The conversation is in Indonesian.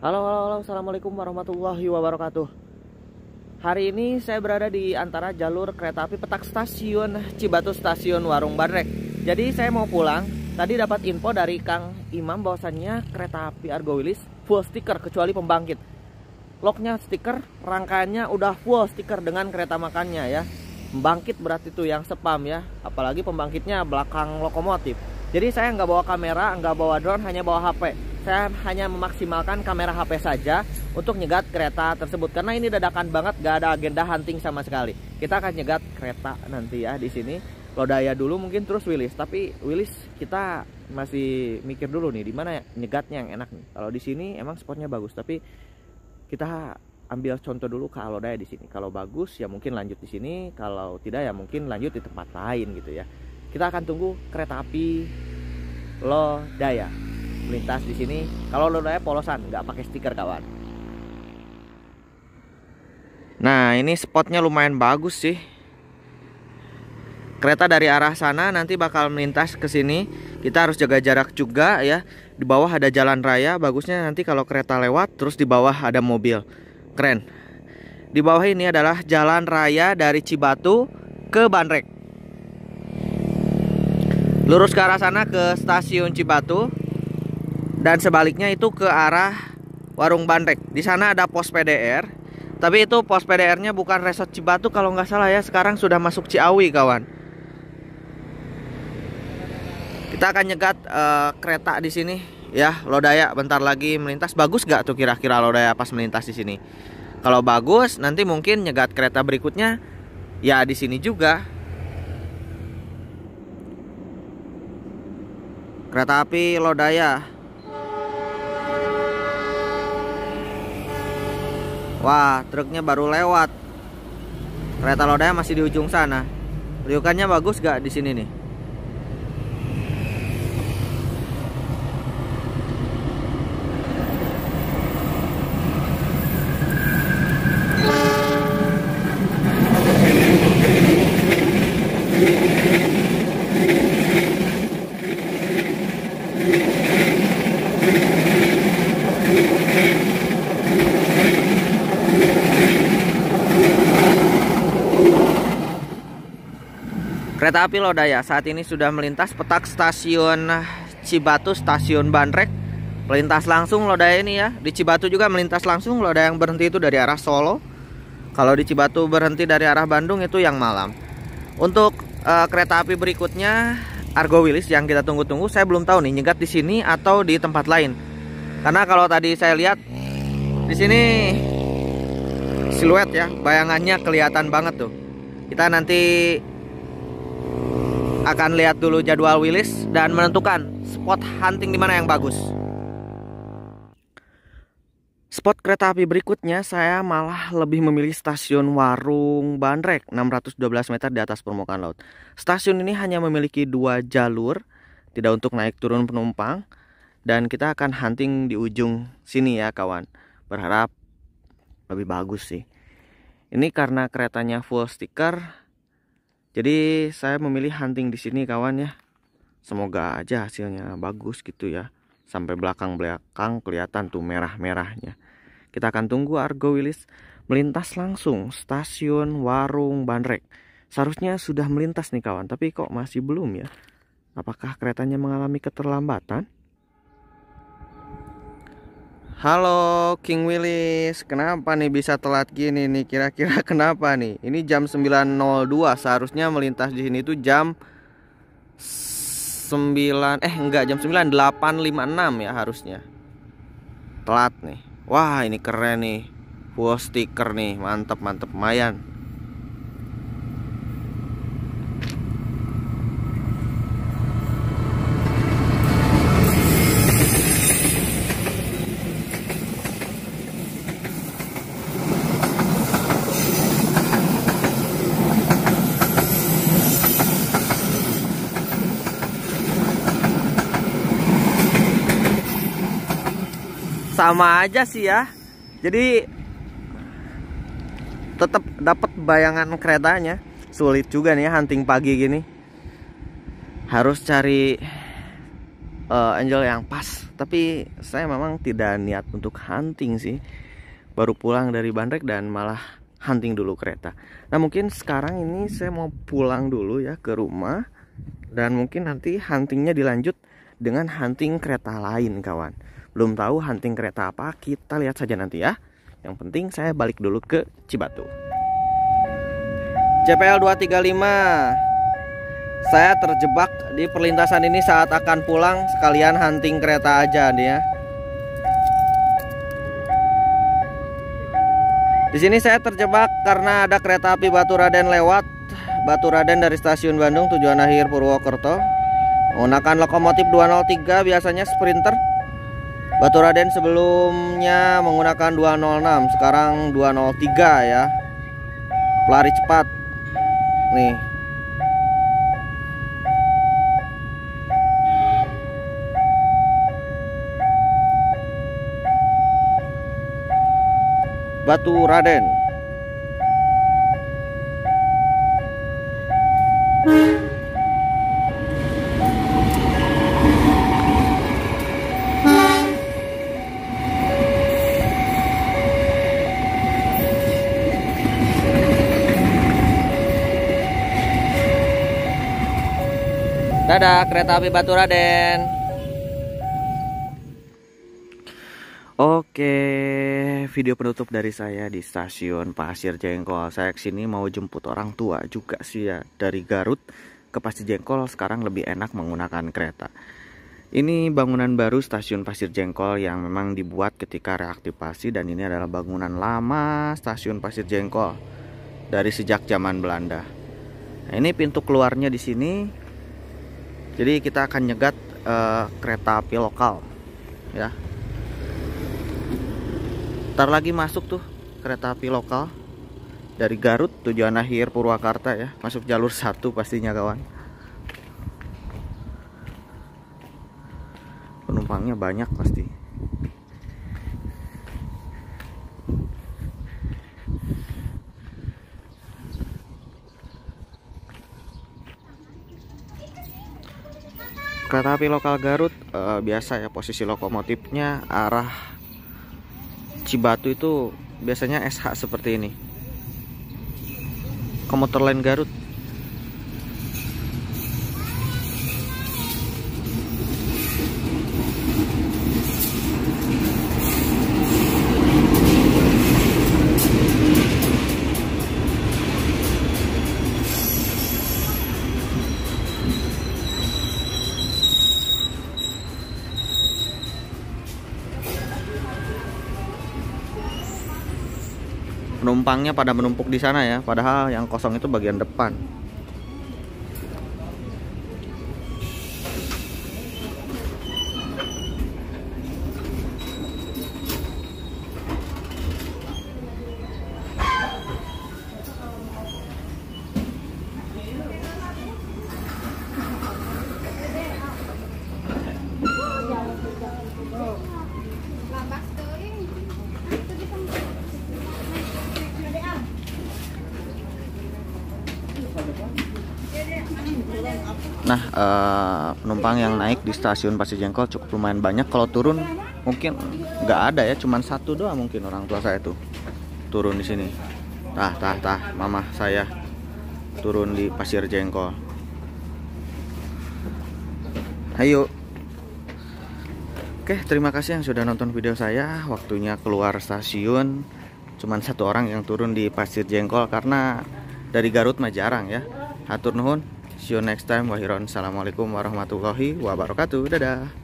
Halo, halo, halo, assalamualaikum warahmatullahi wabarakatuh. Hari ini saya berada di antara jalur kereta api petak stasiun Cibatu Stasiun Warung Barek Jadi saya mau pulang. Tadi dapat info dari Kang Imam bahwasannya kereta api Argo Wilis full stiker kecuali pembangkit. Loknya stiker, rangkaiannya udah full stiker dengan kereta makannya ya. Pembangkit berarti itu yang sepam ya, apalagi pembangkitnya belakang lokomotif. Jadi saya nggak bawa kamera, nggak bawa drone, hanya bawa HP saya hanya memaksimalkan kamera HP saja untuk nyegat kereta tersebut karena ini dadakan banget gak ada agenda hunting sama sekali kita akan nyegat kereta nanti ya di sini Daya dulu mungkin terus Willis tapi Willis kita masih mikir dulu nih di mana nyegatnya yang enak nih kalau di sini emang spotnya bagus tapi kita ambil contoh dulu ke Daya di sini kalau bagus ya mungkin lanjut di sini kalau tidak ya mungkin lanjut di tempat lain gitu ya kita akan tunggu kereta api Daya melintas di sini kalau naik polosan nggak pakai stiker kawan nah ini spotnya lumayan bagus sih kereta dari arah sana nanti bakal melintas ke sini. Kita harus jaga jarak juga ya. Di bawah ada jalan raya, bagusnya nanti kalau kereta lewat terus di bawah ada mobil. Keren. Di bawah ini adalah jalan raya dari Cibatu ke Banrek. Lurus ke arah sana ke stasiun Cibatu dan sebaliknya itu ke arah Warung Bandrek. Di sana ada pos PDR, tapi itu pos PDR-nya bukan Resort Cibatu kalau nggak salah ya. Sekarang sudah masuk Ciawi kawan. Kita akan nyegat uh, kereta di sini ya. Lodaya bentar lagi melintas. Bagus nggak tuh kira-kira Lodaya pas melintas di sini? Kalau bagus, nanti mungkin nyegat kereta berikutnya ya di sini juga. Kereta api Lodaya Wah, truknya baru lewat. Kereta lodanya masih di ujung sana. Riukannya bagus gak di sini nih? Kereta api Lodaya saat ini sudah melintas petak stasiun Cibatu, stasiun Bandrek. Melintas langsung Lodaya ini ya. Di Cibatu juga melintas langsung. Lodaya yang berhenti itu dari arah Solo. Kalau di Cibatu berhenti dari arah Bandung itu yang malam. Untuk uh, kereta api berikutnya Argo Wilis yang kita tunggu-tunggu, saya belum tahu nih nyegat di sini atau di tempat lain. Karena kalau tadi saya lihat di sini siluet ya, bayangannya kelihatan banget tuh. Kita nanti akan lihat dulu jadwal Willis dan menentukan spot hunting di mana yang bagus. Spot kereta api berikutnya saya malah lebih memilih stasiun Warung Bandrek 612 meter di atas permukaan laut. Stasiun ini hanya memiliki dua jalur, tidak untuk naik turun penumpang dan kita akan hunting di ujung sini ya kawan. Berharap lebih bagus sih. Ini karena keretanya full stiker jadi saya memilih hunting di sini kawan ya. Semoga aja hasilnya bagus gitu ya. Sampai belakang-belakang kelihatan tuh merah-merahnya. Kita akan tunggu Argo Wilis melintas langsung stasiun Warung bandrek. Seharusnya sudah melintas nih kawan, tapi kok masih belum ya? Apakah keretanya mengalami keterlambatan? Halo King Willis, kenapa nih bisa telat gini nih? Kira-kira kenapa nih? Ini jam 9.02, seharusnya melintas di sini tuh jam 9 eh enggak jam 9.856 ya harusnya. Telat nih. Wah, ini keren nih. Full stiker nih, mantap mantap mayan. sama aja sih ya jadi tetap dapat bayangan keretanya sulit juga nih ya hunting pagi gini harus cari uh, angel yang pas tapi saya memang tidak niat untuk hunting sih baru pulang dari Bandrek dan malah hunting dulu kereta nah mungkin sekarang ini saya mau pulang dulu ya ke rumah dan mungkin nanti huntingnya dilanjut dengan hunting kereta lain kawan. Belum tahu hunting kereta apa, kita lihat saja nanti ya. Yang penting saya balik dulu ke Cibatu. JPL 235 saya terjebak di perlintasan ini saat akan pulang sekalian hunting kereta aja nih ya. Di sini saya terjebak karena ada kereta api Batu Raden lewat Batu Raden dari stasiun Bandung tujuan akhir Purwokerto Menggunakan lokomotif 203 biasanya Sprinter. Batu Raden sebelumnya menggunakan 206, sekarang 203 ya. Pelari cepat. Nih. Batu Raden. Dadah kereta api Batu Raden. Oke, video penutup dari saya di stasiun Pasir Jengkol. Saya kesini mau jemput orang tua juga sih ya dari Garut ke Pasir Jengkol. Sekarang lebih enak menggunakan kereta. Ini bangunan baru stasiun Pasir Jengkol yang memang dibuat ketika reaktivasi dan ini adalah bangunan lama stasiun Pasir Jengkol dari sejak zaman Belanda. Nah, ini pintu keluarnya di sini jadi kita akan nyegat uh, kereta api lokal ya ntar lagi masuk tuh kereta api lokal dari Garut tujuan akhir Purwakarta ya masuk jalur satu pastinya kawan penumpangnya banyak pasti Kereta api lokal Garut eh, biasa ya posisi lokomotifnya arah Cibatu itu biasanya SH seperti ini. Komuter lain Garut penumpangnya pada menumpuk di sana ya padahal yang kosong itu bagian depan Eh, penumpang yang naik di stasiun Pasir Jengkol cukup lumayan banyak. Kalau turun mungkin nggak ada ya, cuman satu doang mungkin orang tua saya tuh turun di sini. Tah, tah, tah, mama saya turun di Pasir Jengkol. Ayo. Oke, terima kasih yang sudah nonton video saya. Waktunya keluar stasiun. Cuman satu orang yang turun di Pasir Jengkol karena dari Garut mah jarang ya. Hatur nuhun. See you next time. Wahiron. Assalamualaikum warahmatullahi wabarakatuh. Dadah.